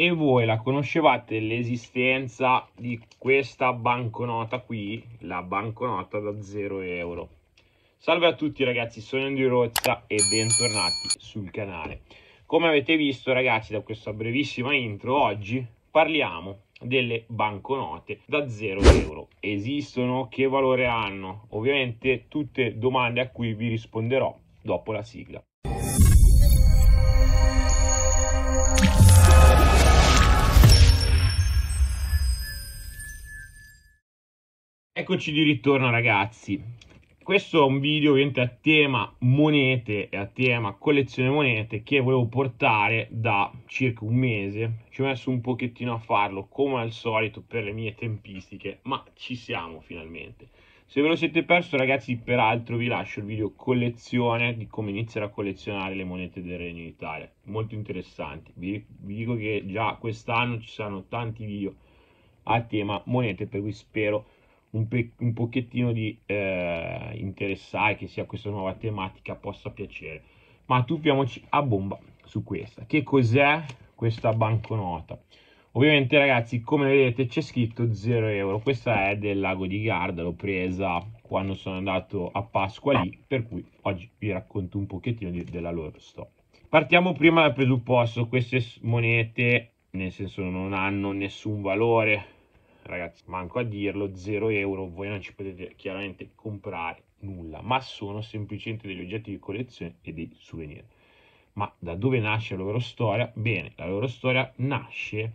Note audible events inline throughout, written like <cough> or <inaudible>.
e voi la conoscevate l'esistenza di questa banconota qui, la banconota da 0 euro. Salve a tutti ragazzi, sono Andrew Rozza e bentornati sul canale. Come avete visto ragazzi da questa brevissima intro, oggi parliamo delle banconote da 0 euro. Esistono? Che valore hanno? Ovviamente tutte domande a cui vi risponderò dopo la sigla. Eccoci di ritorno ragazzi, questo è un video ovviamente a tema monete e a tema collezione monete che volevo portare da circa un mese, ci ho messo un pochettino a farlo come al solito per le mie tempistiche, ma ci siamo finalmente. Se ve lo siete perso ragazzi peraltro vi lascio il video collezione di come iniziare a collezionare le monete del Regno d'Italia, molto interessanti, vi, vi dico che già quest'anno ci saranno tanti video a tema monete per cui spero che un, pe- un pochettino di eh, interessare, che sia questa nuova tematica possa piacere. Ma tuffiamoci a bomba su questa. Che cos'è questa banconota? Ovviamente ragazzi, come vedete c'è scritto 0 euro. Questa è del lago di Garda, l'ho presa quando sono andato a Pasqua lì, per cui oggi vi racconto un pochettino di, della loro storia. Partiamo prima dal presupposto, queste monete nel senso non hanno nessun valore, ragazzi, manco a dirlo, 0 euro, voi non ci potete chiaramente comprare nulla, ma sono semplicemente degli oggetti di collezione e dei souvenir. Ma da dove nasce la loro storia? Bene, la loro storia nasce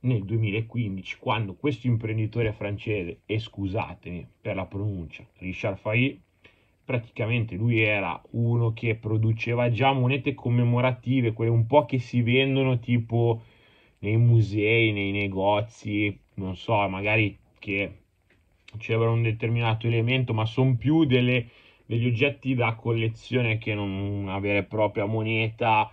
nel 2015 quando questo imprenditore francese, e scusatemi per la pronuncia, Richard Fahy, praticamente lui era uno che produceva già monete commemorative, quelle un po' che si vendono tipo nei musei, nei negozi, non so, magari che ricevono un determinato elemento, ma sono più delle, degli oggetti da collezione che non una vera e propria moneta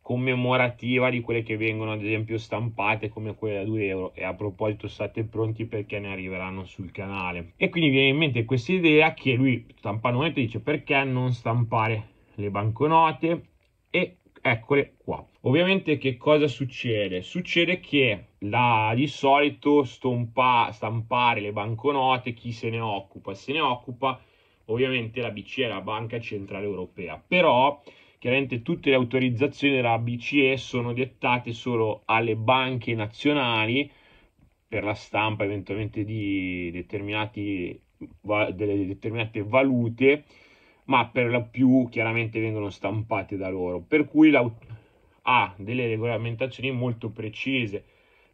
commemorativa di quelle che vengono ad esempio stampate come quelle da 2 euro e a proposito state pronti perché ne arriveranno sul canale e quindi viene in mente questa idea che lui stampando monete dice perché non stampare le banconote e eccole qua Ovviamente che cosa succede? Succede che la, di solito stompa, stampare le banconote, chi se ne occupa? Se ne occupa ovviamente la BCE, la Banca Centrale Europea, però chiaramente tutte le autorizzazioni della BCE sono dettate solo alle banche nazionali per la stampa eventualmente di determinate valute, ma per la più chiaramente vengono stampate da loro, per cui ha delle regolamentazioni molto precise,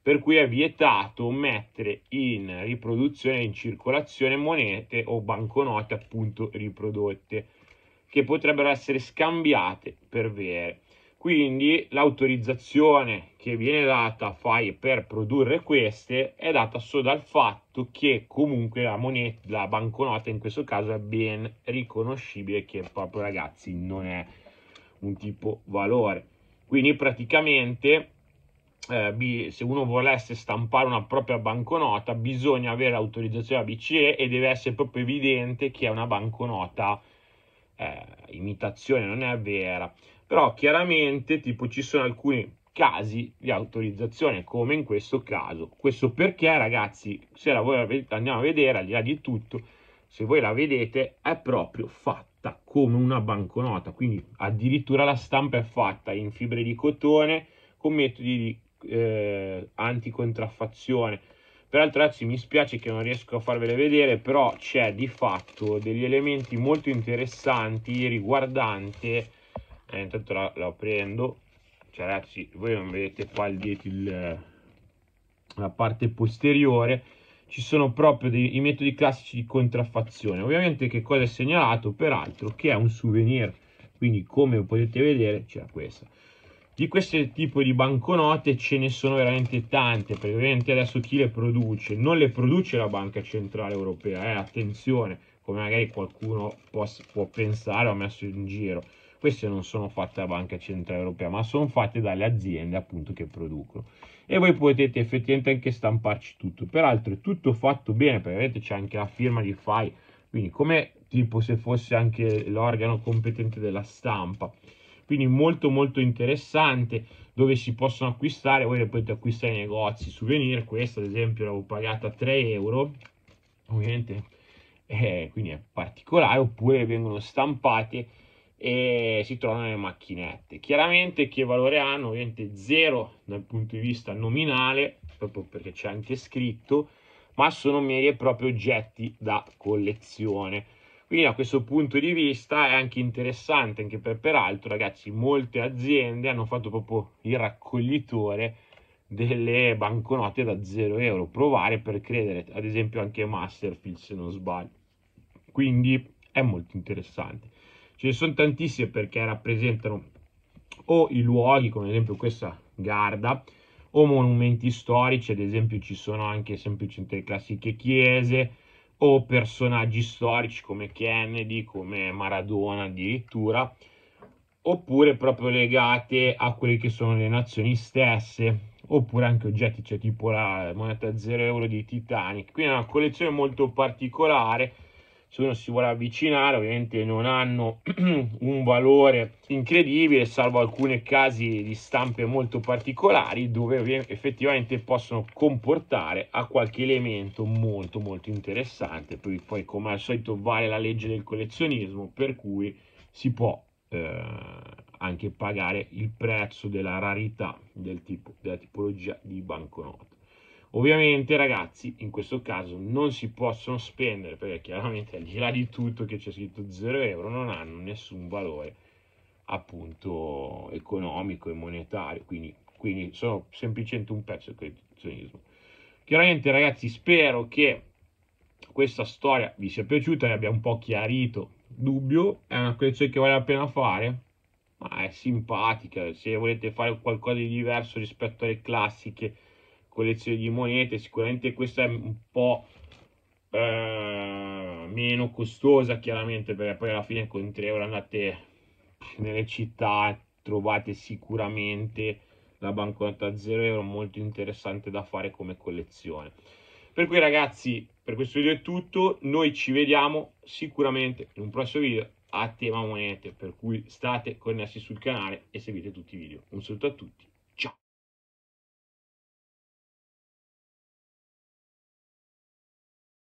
per cui è vietato mettere in riproduzione, in circolazione monete o banconote appunto riprodotte, che potrebbero essere scambiate per vere. Quindi l'autorizzazione che viene data a FAI per produrre queste è data solo dal fatto che comunque la moneta, la banconota in questo caso è ben riconoscibile che proprio ragazzi non è un tipo valore. Quindi praticamente eh, se uno volesse stampare una propria banconota bisogna avere autorizzazione della BCE e deve essere proprio evidente che è una banconota eh, imitazione, non è vera. Però chiaramente tipo ci sono alcuni casi di autorizzazione come in questo caso. Questo perché ragazzi, se la voi andiamo a vedere al di là di tutto, se voi la vedete è proprio fatta come una banconota, quindi addirittura la stampa è fatta in fibre di cotone con metodi di eh, anticontraffazione. Peraltro ragazzi mi spiace che non riesco a farvele vedere, però c'è di fatto degli elementi molto interessanti riguardante, eh, intanto la, la, prendo, cioè ragazzi voi non vedete qua il il, la parte posteriore, ci sono proprio dei, i metodi classici di contraffazione. Ovviamente che cosa è segnalato? Peraltro che è un souvenir, quindi come potete vedere c'era questa. Di questo tipo di banconote ce ne sono veramente tante, perché ovviamente adesso chi le produce? Non le produce la Banca Centrale Europea, eh? attenzione, come magari qualcuno può, può pensare o ha messo in giro queste non sono fatte da Banca Centrale Europea, ma sono fatte dalle aziende appunto che producono. E voi potete effettivamente anche stamparci tutto. Peraltro è tutto fatto bene, perché vedete c'è anche la firma di FAI, quindi come tipo se fosse anche l'organo competente della stampa. Quindi molto molto interessante, dove si possono acquistare, voi le potete acquistare nei negozi, souvenir, questa ad esempio l'avevo pagata 3 euro, ovviamente eh, quindi è particolare, oppure vengono stampate e si trovano le macchinette. Chiaramente che valore hanno? Ovviamente zero dal punto di vista nominale, proprio perché c'è anche scritto, ma sono meri e propri oggetti da collezione. Quindi da questo punto di vista è anche interessante, anche per peraltro ragazzi molte aziende hanno fatto proprio il raccoglitore delle banconote da 0 euro, provare per credere, ad esempio anche Masterfield se non sbaglio. Quindi è molto interessante ce ne sono tantissime perché rappresentano o i luoghi, come ad esempio questa Garda, o monumenti storici, ad esempio ci sono anche semplicemente le classiche chiese, o personaggi storici come Kennedy, come Maradona addirittura, oppure proprio legate a quelle che sono le nazioni stesse, oppure anche oggetti, cioè tipo la moneta 0 euro di Titanic. Quindi è una collezione molto particolare se uno si vuole avvicinare ovviamente non hanno <clears throat> un valore incredibile salvo alcuni casi di stampe molto particolari dove effettivamente possono comportare a qualche elemento molto molto interessante poi, poi come al solito vale la legge del collezionismo per cui si può eh, anche pagare il prezzo della rarità del tipo, della tipologia di banconota Ovviamente ragazzi, in questo caso non si possono spendere perché chiaramente al di là di tutto che c'è scritto 0 euro non hanno nessun valore appunto economico e monetario, quindi, quindi sono semplicemente un pezzo di collezionismo. Chiaramente ragazzi spero che questa storia vi sia piaciuta e abbia un po' chiarito dubbio, è una collezione che vale la pena fare, ma è simpatica, se volete fare qualcosa di diverso rispetto alle classiche collezione di monete, sicuramente questa è un po' eh, meno costosa chiaramente perché poi alla fine con 3 euro andate nelle città trovate sicuramente la banconota a 0 euro molto interessante da fare come collezione. Per cui ragazzi, per questo video è tutto, noi ci vediamo sicuramente in un prossimo video a tema monete, per cui state connessi sul canale e seguite tutti i video. Un saluto a tutti.